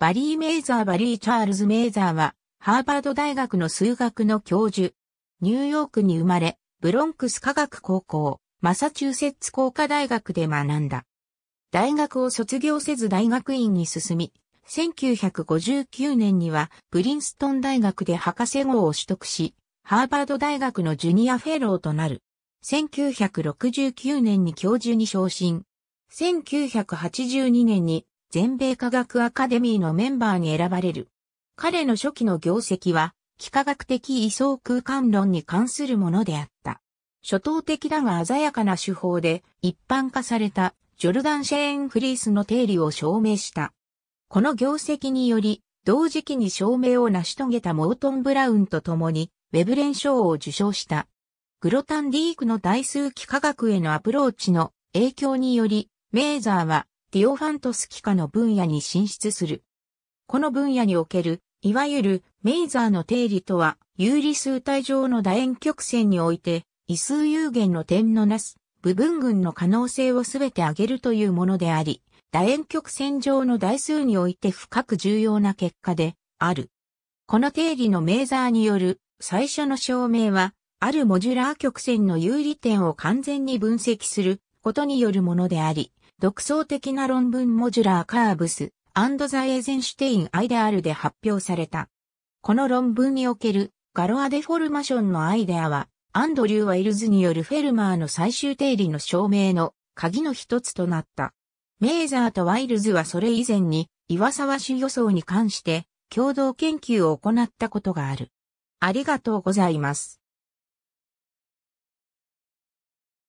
バリー・メイザー・バリー・チャールズ・メイザーは、ハーバード大学の数学の教授。ニューヨークに生まれ、ブロンクス科学高校、マサチューセッツ工科大学で学んだ。大学を卒業せず大学院に進み、1959年にはプリンストン大学で博士号を取得し、ハーバード大学のジュニアフェローとなる。1969年に教授に昇進。1982年に全米科学アカデミーのメンバーに選ばれる。彼の初期の業績は、幾何学的位相空間論に関するものであった。初等的だが鮮やかな手法で一般化されたジョルダン・シェーン・フリースの定理を証明した。この業績により、同時期に証明を成し遂げたモートン・ブラウンと共に、ウェブレン賞を受賞した。グロタン・ディークの大数幾何学へのアプローチの影響により、メーザーはディオファントス幾何の分野に進出する。この分野における、いわゆるメイザーの定理とは、有理数体上の楕円曲線において、異数有限の点のなす部分群の可能性をすべて挙げるというものであり、楕円曲線上の台数において深く重要な結果である。この定理のメイザーによる最初の証明は、あるモジュラー曲線の有理点を完全に分析することによるものであり、独創的な論文モジュラーカーブスザ・エーゼンシュテイン・アイデアルで発表された。この論文におけるガロアデフォルマションのアイデアは、アンドリュー・ワイルズによるフェルマーの最終定理の証明の鍵の一つとなった。メーザーとワイルズはそれ以前に岩沢市予想に関して共同研究を行ったことがある。ありがとうございます。